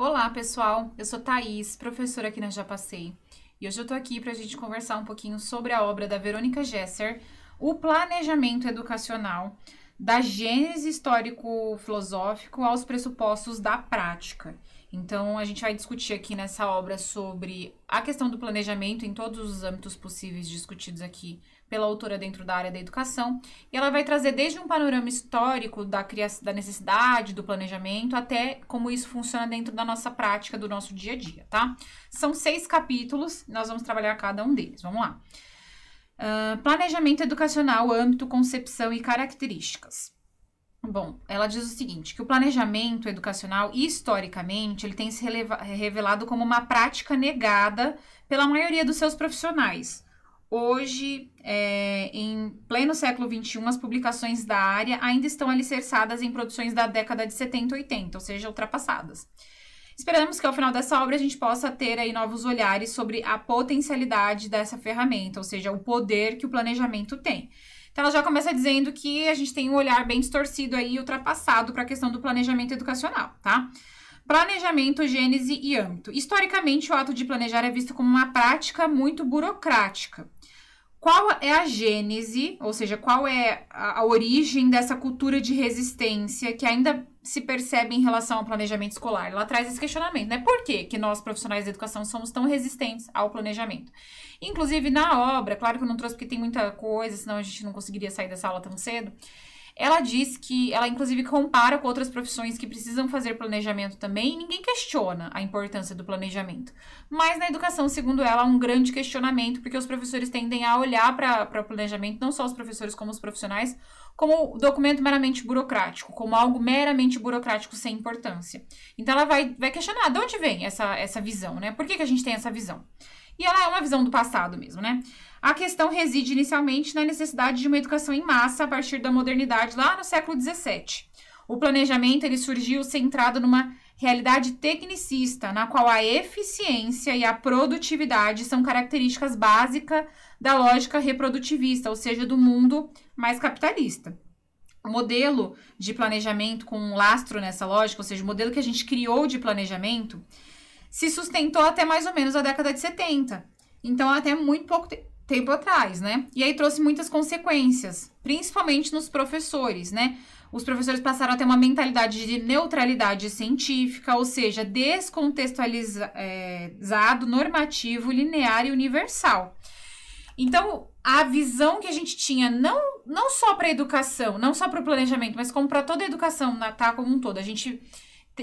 Olá, pessoal. Eu sou Thaís, professora aqui na Já Passei. E hoje eu tô aqui pra gente conversar um pouquinho sobre a obra da Verônica Gesser, O Planejamento Educacional, da gênese histórico-filosófico aos pressupostos da prática. Então, a gente vai discutir aqui nessa obra sobre a questão do planejamento em todos os âmbitos possíveis discutidos aqui pela autora dentro da área da educação. E ela vai trazer desde um panorama histórico da, criação, da necessidade do planejamento até como isso funciona dentro da nossa prática, do nosso dia a dia, tá? São seis capítulos, nós vamos trabalhar cada um deles. Vamos lá. Uh, planejamento educacional, âmbito, concepção e características. Bom, ela diz o seguinte, que o planejamento educacional, historicamente, ele tem se revelado como uma prática negada pela maioria dos seus profissionais, Hoje, é, em pleno século XXI, as publicações da área ainda estão alicerçadas em produções da década de 70 e 80, ou seja, ultrapassadas. Esperamos que ao final dessa obra a gente possa ter aí novos olhares sobre a potencialidade dessa ferramenta, ou seja, o poder que o planejamento tem. Então ela já começa dizendo que a gente tem um olhar bem distorcido aí, ultrapassado para a questão do planejamento educacional, tá? Planejamento, gênese e âmbito. Historicamente, o ato de planejar é visto como uma prática muito burocrática qual é a gênese, ou seja, qual é a, origem dessa cultura de resistência que ainda se percebe em relação ao planejamento escolar. Ela traz esse questionamento, né? Por que, que nós, profissionais de educação, somos tão resistentes ao planejamento? Inclusive, na obra, claro que eu não trouxe porque tem muita coisa, senão a gente não conseguiria sair dessa aula tão cedo. Ela diz que ela, inclusive, compara com outras profissões que precisam fazer planejamento também, e ninguém questiona a importância do planejamento. Mas na educação, segundo ela, há um grande questionamento, porque os professores tendem a olhar para o planejamento, não só os professores, como os profissionais, como documento meramente burocrático, como algo meramente burocrático sem importância. Então ela vai, vai questionar de onde vem essa, essa visão, né? Por que, que a gente tem essa visão? E ela é uma visão do passado mesmo, né? A questão reside inicialmente na necessidade de uma educação em massa a partir da modernidade lá no século XVII. O planejamento ele surgiu centrado numa realidade tecnicista, na qual a eficiência e a produtividade são características básicas da lógica reprodutivista, ou seja, do mundo mais capitalista. O modelo de planejamento com um lastro nessa lógica, ou seja, o modelo que a gente criou de planejamento, se sustentou até mais ou menos a década de 70. Então, até muito pouco tempo tempo atrás, né? E aí trouxe muitas consequências, principalmente nos professores, né? Os professores passaram a ter uma mentalidade de neutralidade científica, ou seja, descontextualizado, normativo, linear e universal. Então, a visão que a gente tinha, não, não só para a educação, não só para o planejamento, mas como para toda a educação, tá? Como um todo. A gente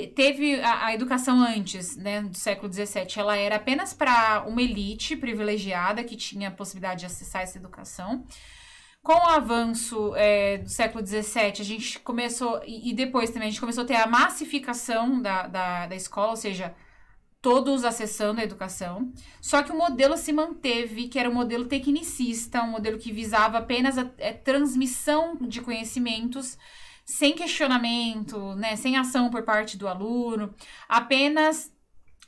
teve a, a, educação antes, né, do século XVII, ela era apenas para uma elite privilegiada que tinha a possibilidade de acessar essa educação. Com o avanço é, do século XVII, a gente começou, e, e, depois também, a gente começou a ter a massificação da, da, da escola, ou seja, todos acessando a educação. Só que o modelo se manteve, que era um modelo tecnicista, um modelo que visava apenas a, a é, transmissão de conhecimentos, sem questionamento, né, sem ação por parte do aluno, apenas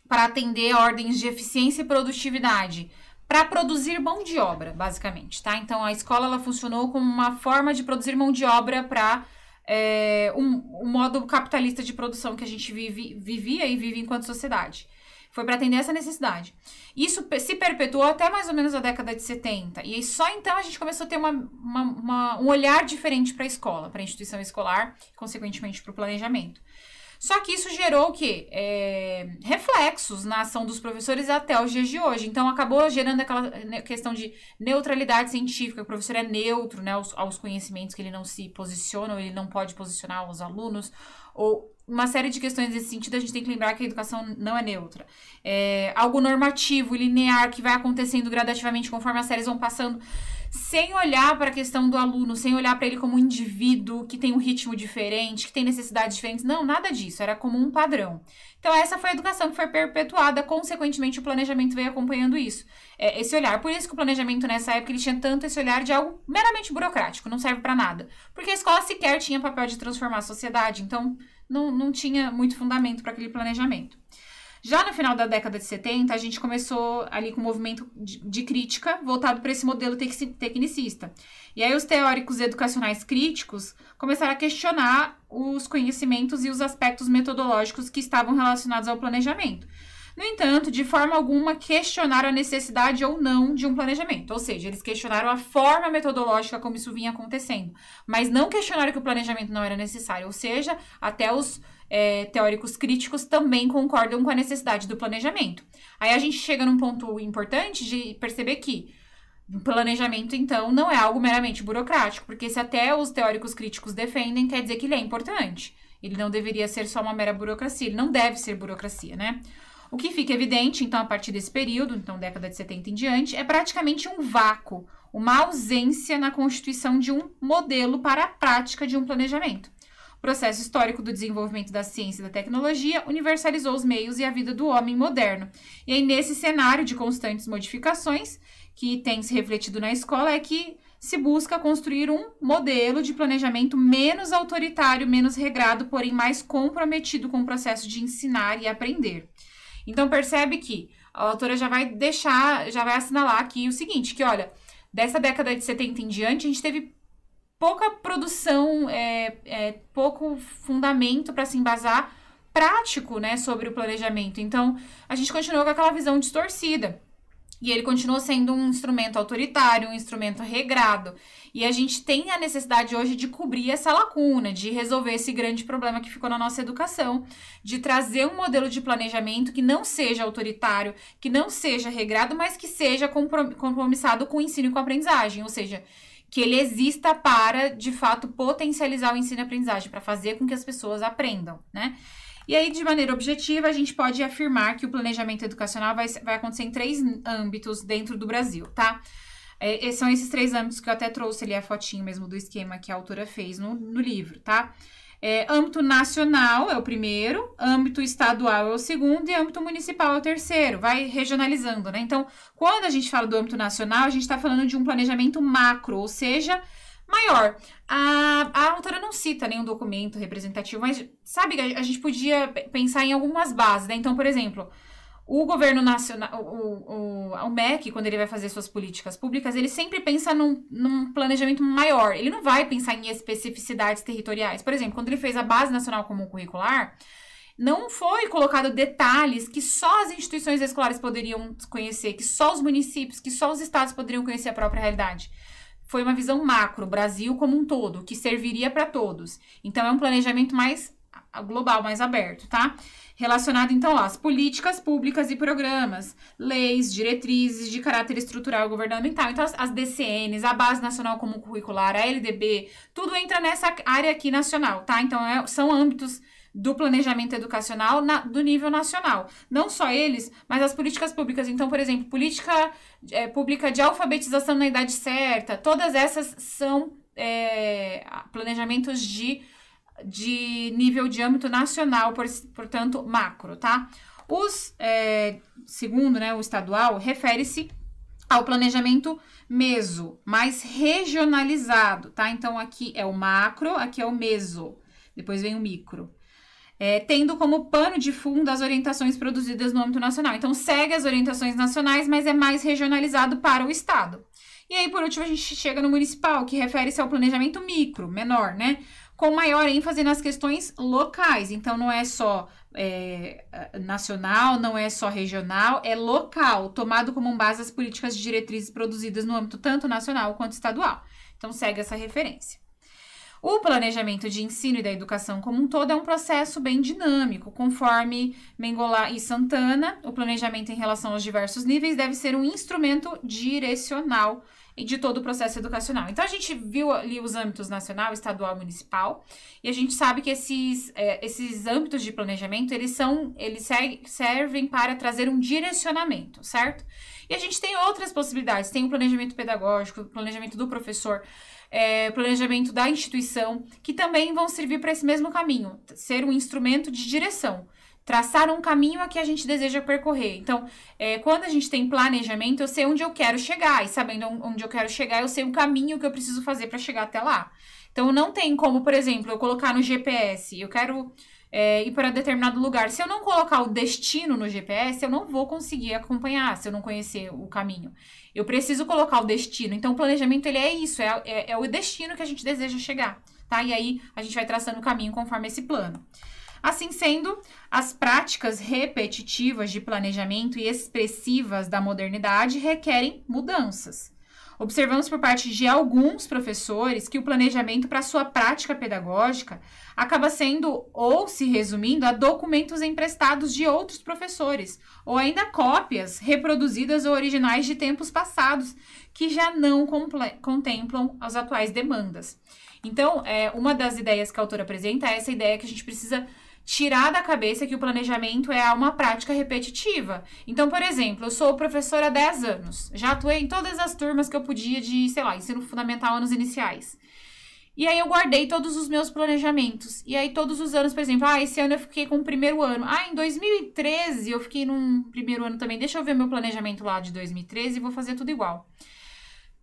para atender ordens de eficiência e produtividade, para produzir mão de obra, basicamente, tá? Então a escola ela funcionou como uma forma de produzir mão de obra para é, um, um modo capitalista de produção que a gente vive, vivia e vive enquanto sociedade. Foi para atender essa necessidade. Isso se perpetuou até mais ou menos a década de 70. E só então a gente começou a ter uma, uma, uma, um olhar diferente para a escola, para a instituição escolar, consequentemente para o planejamento. Só que isso gerou o quê? É, reflexos na ação dos professores até os dias de hoje. Então, acabou gerando aquela né, questão de neutralidade científica. O professor é neutro né, aos, aos conhecimentos que ele não se posiciona, ou ele não pode posicionar os alunos, ou uma série de questões nesse sentido, a gente tem que lembrar que a educação não é neutra. É algo normativo, linear, que vai acontecendo gradativamente conforme as séries vão passando, sem olhar para a questão do aluno, sem olhar para ele como um indivíduo que tem um ritmo diferente, que tem necessidades diferentes. Não, nada disso, era como um padrão. Então, essa foi a educação que foi perpetuada, consequentemente, o planejamento veio acompanhando isso, é, esse olhar. Por isso que o planejamento nessa época ele tinha tanto esse olhar de algo meramente burocrático, não serve para nada. Porque a escola sequer tinha papel de transformar a sociedade, então não, não tinha muito fundamento para aquele planejamento. Já no final da década de 70, a gente começou ali com um movimento de, de crítica voltado para esse modelo tecnicista. E aí os teóricos educacionais críticos começaram a questionar os conhecimentos e os aspectos metodológicos que estavam relacionados ao planejamento. No entanto, de forma alguma questionaram a necessidade ou não de um planejamento, ou seja, eles questionaram a forma metodológica como isso vinha acontecendo, mas não questionaram que o planejamento não era necessário, ou seja, até os é, teóricos críticos também concordam com a necessidade do planejamento. Aí a gente chega num ponto importante de perceber que planejamento, então, não é algo meramente burocrático, porque se até os teóricos críticos defendem, quer dizer que ele é importante. Ele não deveria ser só uma mera burocracia, ele não deve ser burocracia, né? O que fica evidente, então, a partir desse período, então década de 70 em diante, é praticamente um vácuo, uma ausência na constituição de um modelo para a prática de um planejamento. O processo histórico do desenvolvimento da ciência e da tecnologia universalizou os meios e a vida do homem moderno. E aí, nesse cenário de constantes modificações, que tem se refletido na escola, é que se busca construir um modelo de planejamento menos autoritário, menos regrado, porém mais comprometido com o processo de ensinar e aprender. Então percebe que a autora já vai deixar, já vai assinalar aqui o seguinte, que olha, dessa década de 70 em diante, a gente teve pouca produção, é, é pouco fundamento para se embasar prático, né, sobre o planejamento. Então, a gente continuou com aquela visão distorcida. E ele continuou sendo um instrumento autoritário, um instrumento regrado. E a gente tem a necessidade hoje de cobrir essa lacuna, de resolver esse grande problema que ficou na nossa educação, de trazer um modelo de planejamento que não seja autoritário, que não seja regrado, mas que seja compromissado com o ensino e com a aprendizagem. Ou seja, que ele exista para, de fato, potencializar o ensino e a aprendizagem, para fazer com que as pessoas aprendam, né? E aí, de maneira objetiva, a gente pode afirmar que o planejamento educacional vai, vai acontecer em três âmbitos dentro do Brasil, tá? É, são esses três âmbitos que eu até trouxe ali a fotinho mesmo do esquema que a autora fez no, no livro, tá? É, âmbito nacional é o primeiro, âmbito estadual é o segundo e âmbito municipal é o terceiro. Vai regionalizando, né? Então, quando a gente fala do âmbito nacional, a gente está falando de um planejamento macro, ou seja, maior. A, a autora não cita nenhum documento representativo, mas sabe, a, a gente podia pensar em algumas bases, né? Então, por exemplo, o governo nacional, o, o, o, MEC, quando ele vai fazer suas políticas públicas, ele sempre pensa num, num, planejamento maior. Ele não vai pensar em especificidades territoriais. Por exemplo, quando ele fez a Base Nacional Comum Curricular, não foi colocado detalhes que só as instituições escolares poderiam conhecer, que só os municípios, que só os estados poderiam conhecer a própria realidade foi uma visão macro, Brasil como um todo, que serviria para todos. Então, é um planejamento mais global, mais aberto, tá? Relacionado, então, às políticas públicas e programas, leis, diretrizes de caráter estrutural e governamental. Então, as, as DCNs, a Base Nacional Comum Curricular, a LDB, tudo entra nessa área aqui nacional, tá? Então, é, são âmbitos do planejamento educacional na, do nível nacional. Não só eles, mas as políticas públicas. Então, por exemplo, política é, pública de alfabetização na idade certa, todas essas são é, planejamentos de, de nível de âmbito nacional, por, portanto, macro, tá? Os, é, segundo né, o estadual, refere-se ao planejamento meso, mais regionalizado, tá? Então, aqui é o macro, aqui é o meso, depois vem o micro é, tendo como pano de fundo as orientações produzidas no âmbito nacional. Então, segue as orientações nacionais, mas é mais regionalizado para o Estado. E aí, por último, a gente chega no municipal, que refere-se ao planejamento micro, menor, né? Com maior ênfase nas questões locais. Então, não é só é, nacional, não é só regional, é local, tomado como base as políticas de diretrizes produzidas no âmbito tanto nacional quanto estadual. Então, segue essa referência. O planejamento de ensino e da educação como um todo é um processo bem dinâmico, conforme Mengolá e Santana. O planejamento em relação aos diversos níveis deve ser um instrumento direcional de todo o processo educacional. Então a gente viu ali os âmbitos nacional, estadual, municipal, e a gente sabe que esses, é, esses âmbitos de planejamento eles são eles servem para trazer um direcionamento, certo? E a gente tem outras possibilidades, tem o planejamento pedagógico, o planejamento do professor é, planejamento da instituição, que também vão servir para esse mesmo caminho, ser um instrumento de direção traçar um caminho a que a gente deseja percorrer. Então, é, quando a gente tem planejamento, eu sei onde eu quero chegar, e sabendo onde eu quero chegar, eu sei o caminho que eu preciso fazer para chegar até lá. Então, não tem como, por exemplo, eu colocar no GPS, eu quero é, ir para determinado lugar. Se eu não colocar o destino no GPS, eu não vou conseguir acompanhar se eu não conhecer o caminho. Eu preciso colocar o destino. Então, o planejamento ele é isso, é, é, é o destino que a gente deseja chegar, tá? E aí a gente vai traçando o caminho conforme esse plano. Assim sendo, as práticas repetitivas de planejamento e expressivas da modernidade requerem mudanças. Observamos por parte de alguns professores que o planejamento para sua prática pedagógica acaba sendo ou se resumindo a documentos emprestados de outros professores, ou ainda cópias reproduzidas ou originais de tempos passados, que já não contemplam as atuais demandas. Então, é, uma das ideias que a autora apresenta é essa ideia que a gente precisa tirar da cabeça que o planejamento é uma prática repetitiva. Então, por exemplo, eu sou professora há 10 anos, já atuei em todas as turmas que eu podia de, sei lá, ensino fundamental, anos iniciais. E aí eu guardei todos os meus planejamentos. E aí todos os anos, por exemplo, ah, esse ano eu fiquei com o primeiro ano. Ah, em 2013 eu fiquei num primeiro ano também. Deixa eu ver meu planejamento lá de 2013 e vou fazer tudo igual.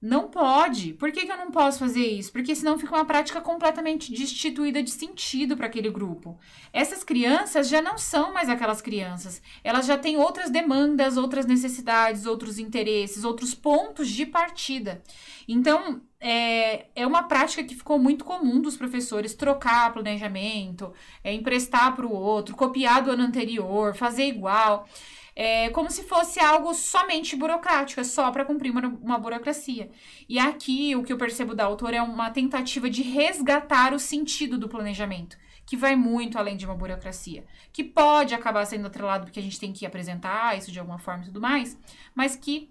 Não pode. Por que, que eu não posso fazer isso? Porque senão fica uma prática completamente destituída de sentido para aquele grupo. Essas crianças já não são mais aquelas crianças. Elas já têm outras demandas, outras necessidades, outros interesses, outros pontos de partida. Então, é, é uma prática que ficou muito comum dos professores trocar planejamento, é, emprestar para o outro, copiar do ano anterior, fazer igual é, como se fosse algo somente burocrático, é só para cumprir uma, uma burocracia. E aqui o que eu percebo da autora é uma tentativa de resgatar o sentido do planejamento que vai muito além de uma burocracia, que pode acabar sendo atrelado porque a gente tem que apresentar isso de alguma forma e tudo mais, mas que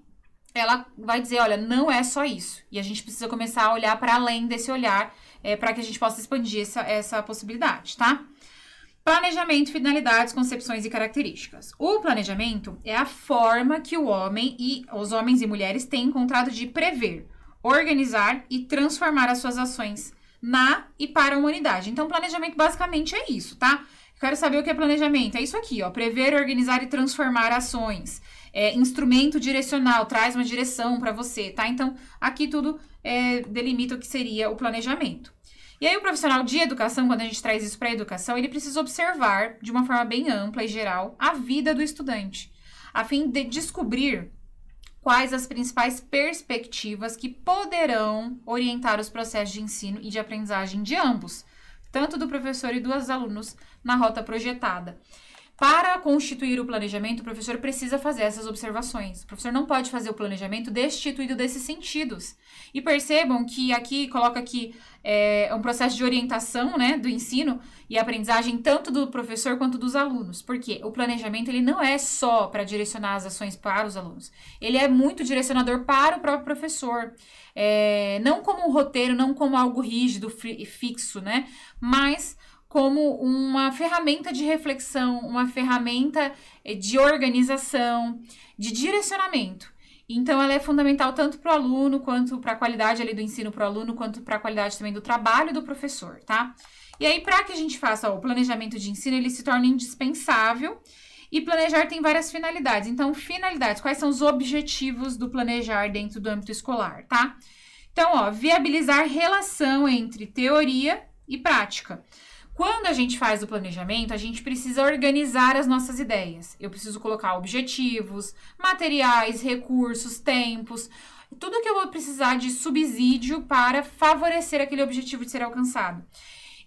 ela vai dizer, olha, não é só isso. E a gente precisa começar a olhar para além desse olhar é, para que a gente possa expandir essa, essa possibilidade, tá? Planejamento, finalidades, concepções e características. O planejamento é a forma que o homem e os homens e mulheres têm encontrado de prever, organizar e transformar as suas ações na e para a humanidade. Então, planejamento basicamente é isso, tá? Quero saber o que é planejamento. É isso aqui, ó. Prever, organizar e transformar ações. É, instrumento direcional, traz uma direção para você, tá? Então, aqui tudo é, delimita o que seria o planejamento. E aí, o profissional de educação, quando a gente traz isso para a educação, ele precisa observar, de uma forma bem ampla e geral, a vida do estudante, a fim de descobrir quais as principais perspectivas que poderão orientar os processos de ensino e de aprendizagem de ambos, tanto do professor e dos alunos, na rota projetada. Para constituir o planejamento, o professor precisa fazer essas observações. O professor não pode fazer o planejamento destituído desses sentidos. E percebam que aqui coloca que é, é um processo de orientação, né, do ensino e aprendizagem tanto do professor quanto dos alunos. Porque o planejamento ele não é só para direcionar as ações para os alunos. Ele é muito direcionador para o próprio professor. É, não como um roteiro, não como algo rígido, fixo, né? Mas como uma ferramenta de reflexão, uma ferramenta eh, de organização, de direcionamento. Então, ela é fundamental tanto para o aluno, quanto para a qualidade ali do ensino para o aluno, quanto para a qualidade também do trabalho do professor, tá? E aí, para que a gente faça ó, o planejamento de ensino, ele se torna indispensável. E planejar tem várias finalidades. Então, finalidades, quais são os objetivos do planejar dentro do âmbito escolar, tá? Então, ó, viabilizar relação entre teoria e prática. Quando a gente faz o planejamento, a gente precisa organizar as nossas ideias. Eu preciso colocar objetivos, materiais, recursos, tempos, tudo que eu vou precisar de subsídio para favorecer aquele objetivo de ser alcançado.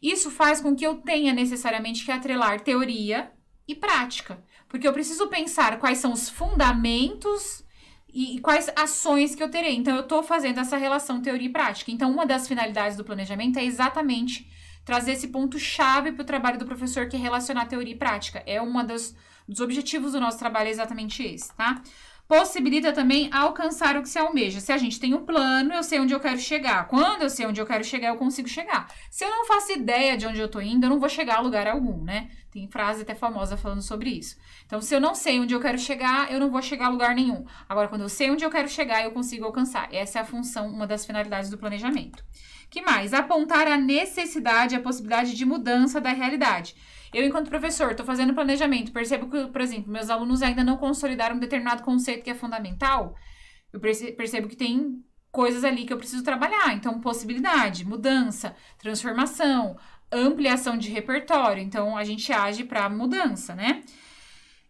Isso faz com que eu tenha necessariamente que atrelar teoria e prática, porque eu preciso pensar quais são os fundamentos e quais ações que eu terei. Então, eu estou fazendo essa relação teoria e prática. Então, uma das finalidades do planejamento é exatamente trazer esse ponto chave para o trabalho do professor que é relacionar teoria e prática. É um dos, dos objetivos do nosso trabalho, é exatamente esse, tá? Possibilita também alcançar o que se almeja. Se a gente tem um plano, eu sei onde eu quero chegar. Quando eu sei onde eu quero chegar, eu consigo chegar. Se eu não faço ideia de onde eu tô indo, eu não vou chegar a lugar algum, né? Tem frase até famosa falando sobre isso. Então, se eu não sei onde eu quero chegar, eu não vou chegar a lugar nenhum. Agora, quando eu sei onde eu quero chegar, eu consigo alcançar. Essa é a função, uma das finalidades do planejamento. Que mais? Apontar a necessidade, a possibilidade de mudança da realidade. Eu, enquanto professor, estou fazendo planejamento, percebo que, por exemplo, meus alunos ainda não consolidaram um determinado conceito que é fundamental. Eu percebo que tem coisas ali que eu preciso trabalhar. Então, possibilidade, mudança, transformação, ampliação de repertório. Então, a gente age para mudança, né?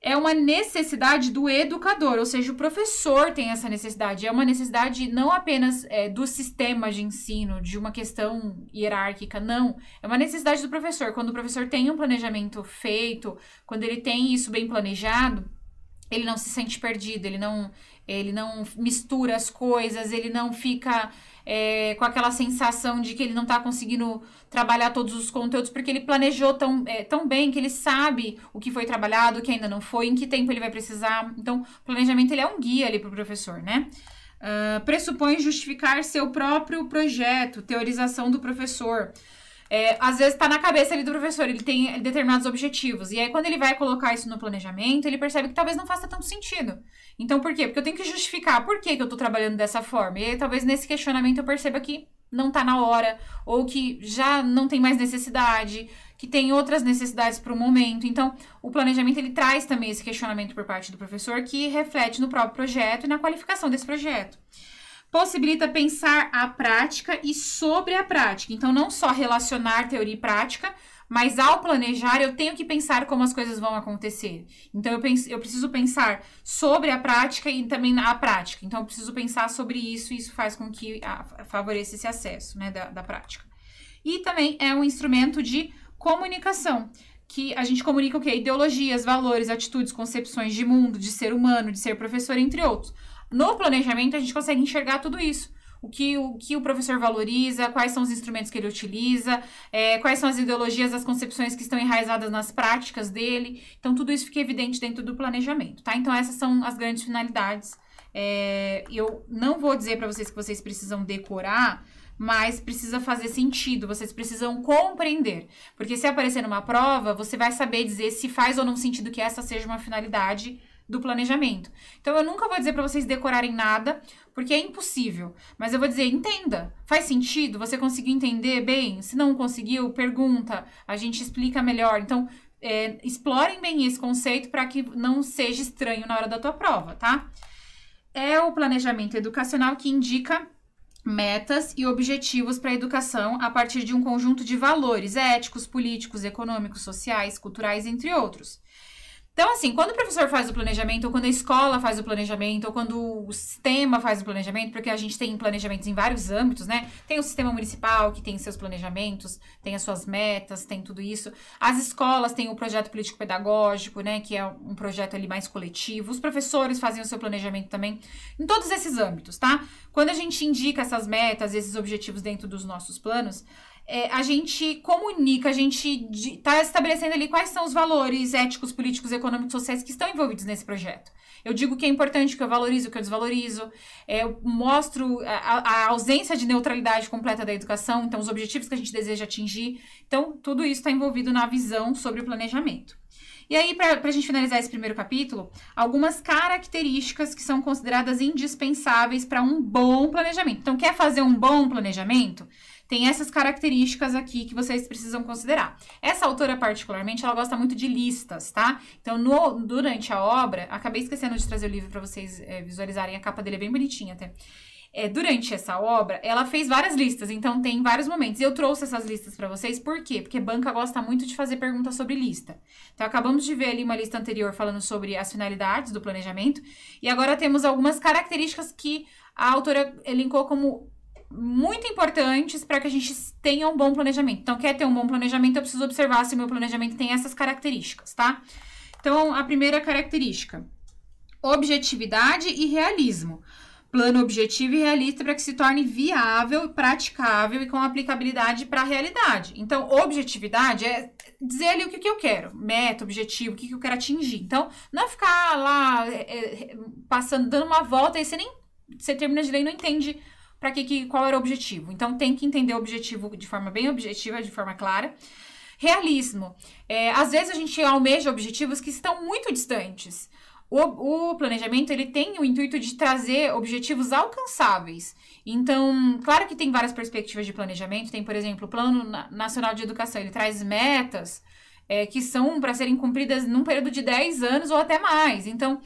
é uma necessidade do educador, ou seja, o professor tem essa necessidade. É uma necessidade não apenas é, do sistema de ensino, de uma questão hierárquica, não. É uma necessidade do professor. Quando o professor tem um planejamento feito, quando ele tem isso bem planejado, ele não se sente perdido, ele não, ele não mistura as coisas, ele não fica é, com aquela sensação de que ele não está conseguindo trabalhar todos os conteúdos, porque ele planejou tão, é, tão bem que ele sabe o que foi trabalhado, o que ainda não foi, em que tempo ele vai precisar. Então, planejamento ele é um guia ali para o professor, né? Uh, pressupõe justificar seu próprio projeto, teorização do professor. É, às vezes está na cabeça ali do professor, ele tem determinados objetivos. E aí, quando ele vai colocar isso no planejamento, ele percebe que talvez não faça tanto sentido. Então, por quê? Porque eu tenho que justificar por que, que eu estou trabalhando dessa forma. E aí, talvez nesse questionamento eu perceba que não está na hora, ou que já não tem mais necessidade, que tem outras necessidades para o momento. Então, o planejamento ele traz também esse questionamento por parte do professor que reflete no próprio projeto e na qualificação desse projeto possibilita pensar a prática e sobre a prática. Então, não só relacionar teoria e prática, mas ao planejar, eu tenho que pensar como as coisas vão acontecer. Então, eu, penso, eu preciso pensar sobre a prática e também na prática. Então, eu preciso pensar sobre isso e isso faz com que a, favoreça esse acesso né, da, da prática. E também é um instrumento de comunicação que a gente comunica o quê? Ideologias, valores, atitudes, concepções de mundo, de ser humano, de ser professor, entre outros. No planejamento, a gente consegue enxergar tudo isso. O que, o que o professor valoriza, quais são os instrumentos que ele utiliza, é, quais são as ideologias, as concepções que estão enraizadas nas práticas dele. Então, tudo isso fica evidente dentro do planejamento, tá? Então, essas são as grandes finalidades. É, eu não vou dizer para vocês que vocês precisam decorar, mas precisa fazer sentido, vocês precisam compreender. Porque se aparecer numa prova, você vai saber dizer se faz ou não sentido que essa seja uma finalidade do planejamento. Então eu nunca vou dizer para vocês decorarem nada, porque é impossível, mas eu vou dizer, entenda. Faz sentido? Você conseguiu entender bem? Se não conseguiu, pergunta, a gente explica melhor. Então, é, explorem bem esse conceito para que não seja estranho na hora da tua prova, tá? É o planejamento educacional que indica metas e objetivos para a educação a partir de um conjunto de valores éticos, políticos, econômicos, sociais, culturais, entre outros. Então, assim, quando o professor faz o planejamento, ou quando a escola faz o planejamento, ou quando o sistema faz o planejamento, porque a gente tem planejamentos em vários âmbitos, né? Tem o sistema municipal, que tem seus planejamentos, tem as suas metas, tem tudo isso. As escolas têm o projeto político-pedagógico, né? Que é um projeto ali mais coletivo. Os professores fazem o seu planejamento também, em todos esses âmbitos, tá? Quando a gente indica essas metas, esses objetivos dentro dos nossos planos, é, a gente comunica, a gente está estabelecendo ali quais são os valores éticos, políticos, econômicos, sociais que estão envolvidos nesse projeto. Eu digo que é importante, que eu valorizo, que eu desvalorizo. É, eu mostro a, a, ausência de neutralidade completa da educação, então os objetivos que a gente deseja atingir. Então, tudo isso está envolvido na visão sobre o planejamento. E aí, para a gente finalizar esse primeiro capítulo, algumas características que são consideradas indispensáveis para um bom planejamento. Então, quer fazer um bom planejamento? tem essas características aqui que vocês precisam considerar. Essa autora, particularmente, ela gosta muito de listas, tá? Então, no, durante a obra, acabei esquecendo de trazer o livro para vocês é, visualizarem, a capa dele é bem bonitinha até. É, durante essa obra, ela fez várias listas, então tem vários momentos. Eu trouxe essas listas para vocês, por quê? Porque banca gosta muito de fazer perguntas sobre lista. Então, acabamos de ver ali uma lista anterior falando sobre as finalidades do planejamento, e agora temos algumas características que a autora elencou como muito importantes para que a gente tenha um bom planejamento. Então, quer ter um bom planejamento, eu preciso observar se o meu planejamento tem essas características, tá? Então, a primeira característica: objetividade e realismo. Plano objetivo e realista para que se torne viável, praticável e com aplicabilidade para a realidade. Então, objetividade é dizer ali o que, que eu quero, meta, objetivo, o que, que eu quero atingir. Então, não é ficar lá é, passando, dando uma volta e você nem. Você termina de ler e não entende para que, que qual era o objetivo. Então tem que entender o objetivo de forma bem objetiva, de forma clara. Realismo. É, às vezes a gente almeja objetivos que estão muito distantes. O, o, planejamento ele tem o intuito de trazer objetivos alcançáveis. Então, claro que tem várias perspectivas de planejamento. Tem, por exemplo, o Plano Nacional de Educação. Ele traz metas é, que são para serem cumpridas num período de 10 anos ou até mais. Então,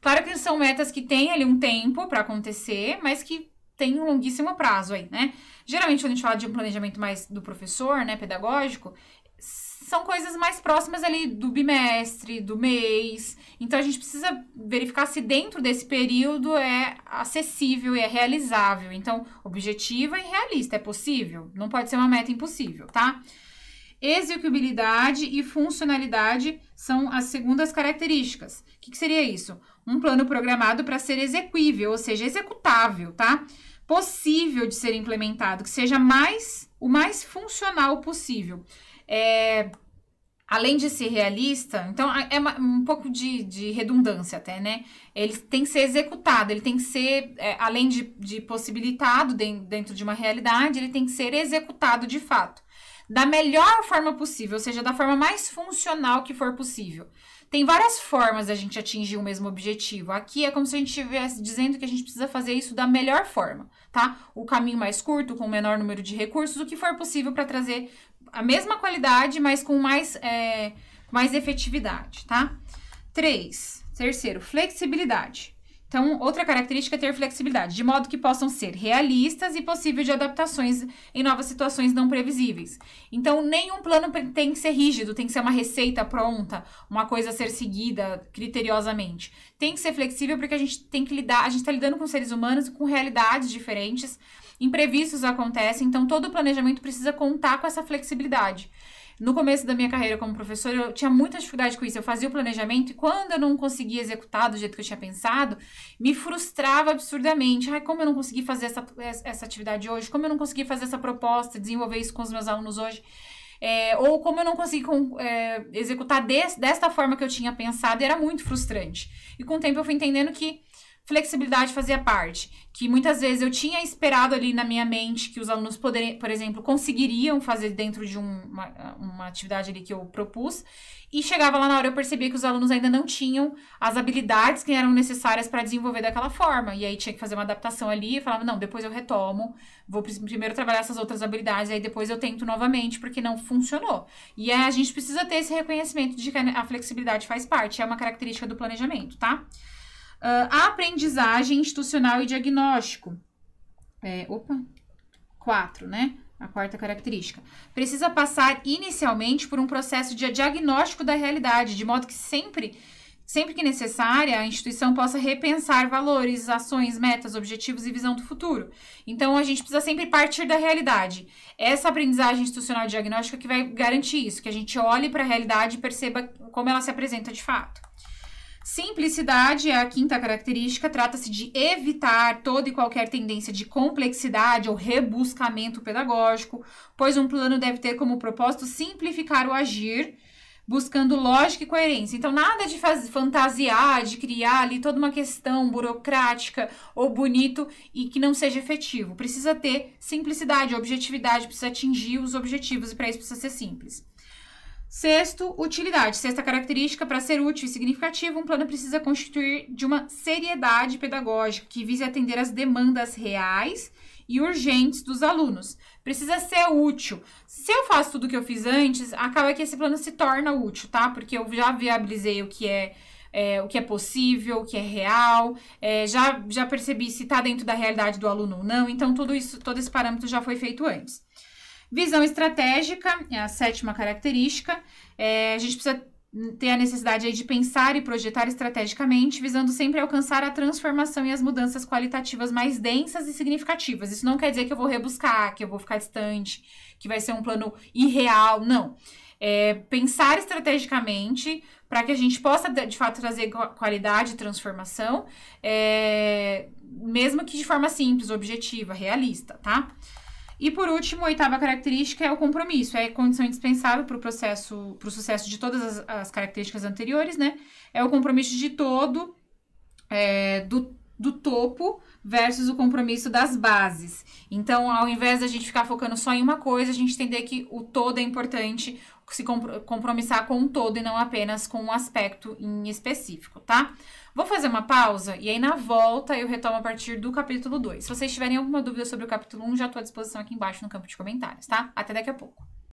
claro que são metas que têm ali um tempo para acontecer, mas que tem um longuíssimo prazo aí, né? Geralmente, quando a gente fala de um planejamento mais do professor, né, pedagógico, são coisas mais próximas ali do bimestre, do mês. Então a gente precisa verificar se dentro desse período é acessível e é realizável. Então, objetiva e é realista, é possível, não pode ser uma meta impossível, tá? Execuibilidade e funcionalidade são as segundas características. O que, que seria isso? Um plano programado para ser exequível, ou seja, executável, tá? possível de ser implementado, que seja mais o mais funcional possível. É, além de ser realista, então é um pouco de, de, redundância até, né? Ele tem que ser executado, ele tem que ser, é, além de, de possibilitado dentro de uma realidade, ele tem que ser executado de fato. Da melhor forma possível, ou seja, da forma mais funcional que for possível. Tem várias formas da gente atingir o mesmo objetivo. Aqui é como se a gente estivesse dizendo que a gente precisa fazer isso da melhor forma tá? O caminho mais curto, com o menor número de recursos, o que for possível para trazer a mesma qualidade, mas com mais, é, mais efetividade, tá? Três, terceiro, flexibilidade. Então, outra característica é ter flexibilidade, de modo que possam ser realistas e possíveis de adaptações em novas situações não previsíveis. Então, nenhum plano tem que ser rígido, tem que ser uma receita pronta, uma coisa a ser seguida criteriosamente. Tem que ser flexível porque a gente tem que lidar, a gente está lidando com seres humanos com realidades diferentes, imprevistos acontecem, então todo planejamento precisa contar com essa flexibilidade. No começo da minha carreira como professora, eu tinha muita dificuldade com isso. Eu fazia o planejamento e quando eu não conseguia executar do jeito que eu tinha pensado, me frustrava absurdamente. Ai, como eu não consegui fazer essa, essa atividade hoje? Como eu não consegui fazer essa proposta, desenvolver isso com os meus alunos hoje? É, ou como eu não consegui com, é, executar desta forma que eu tinha pensado, era muito frustrante. E com o tempo eu fui entendendo que flexibilidade fazia parte. Que muitas vezes eu tinha esperado ali na minha mente que os alunos, poder, por exemplo, conseguiriam fazer dentro de um, uma, uma atividade ali que eu propus. E chegava lá na hora eu percebia que os alunos ainda não tinham as habilidades que eram necessárias para desenvolver daquela forma. E aí tinha que fazer uma adaptação ali e falava, não, depois eu retomo, vou primeiro trabalhar essas outras habilidades, aí depois eu tento novamente, porque não funcionou. E a gente precisa ter esse reconhecimento de que a flexibilidade faz parte, é uma característica do planejamento, tá? Ah, a aprendizagem institucional e diagnóstico. É, opa, quatro, né? A quarta característica. Precisa passar inicialmente por um processo de diagnóstico da realidade, de modo que sempre, sempre que necessária, a instituição possa repensar valores, ações, metas, objetivos e visão do futuro. Então, a gente precisa sempre partir da realidade. Essa aprendizagem institucional diagnóstica que vai garantir isso, que a gente olhe para a realidade e perceba como ela se apresenta de fato. Simplicidade é a quinta característica, trata-se de evitar toda e qualquer tendência de complexidade ou rebuscamento pedagógico, pois um plano deve ter como propósito simplificar o agir, buscando lógica e coerência. Então, nada de fantasiar, de criar ali toda uma questão burocrática ou bonito e que não seja efetivo. Precisa ter simplicidade, objetividade, precisa atingir os objetivos e para isso precisa ser simples. Sexto, utilidade. Sexta característica, para ser útil e significativo, um plano precisa constituir de uma seriedade pedagógica que vise atender às demandas reais e urgentes dos alunos. Precisa ser útil. Se eu faço tudo o que eu fiz antes, acaba que esse plano se torna útil, tá? Porque eu já viabilizei o que é é, o que é possível, o que é real, é, já, já percebi se está dentro da realidade do aluno ou não, então tudo isso, todo esse parâmetro já foi feito antes. Visão estratégica é a sétima característica. É, a gente precisa ter a necessidade de pensar e projetar estrategicamente, visando sempre alcançar a transformação e as mudanças qualitativas mais densas e significativas. Isso não quer dizer que eu vou rebuscar, que eu vou ficar distante, que vai ser um plano irreal, não. É pensar estrategicamente para que a gente possa, de fato, trazer qualidade e transformação, é, mesmo que de forma simples, objetiva, realista, tá? E por último, a oitava característica é o compromisso, é condição indispensável para o processo, para o sucesso de todas as, as, características anteriores, né? É o compromisso de todo, é, do, do topo versus o compromisso das bases. Então, ao invés da gente ficar focando só em uma coisa, a gente entender que o todo é importante, se compromissar com o todo e não apenas com um aspecto em específico, tá? Vou fazer uma pausa e aí na volta eu retomo a partir do capítulo 2. Se vocês tiverem alguma dúvida sobre o capítulo 1, um, já estou à disposição aqui embaixo no campo de comentários, tá? Até daqui a pouco.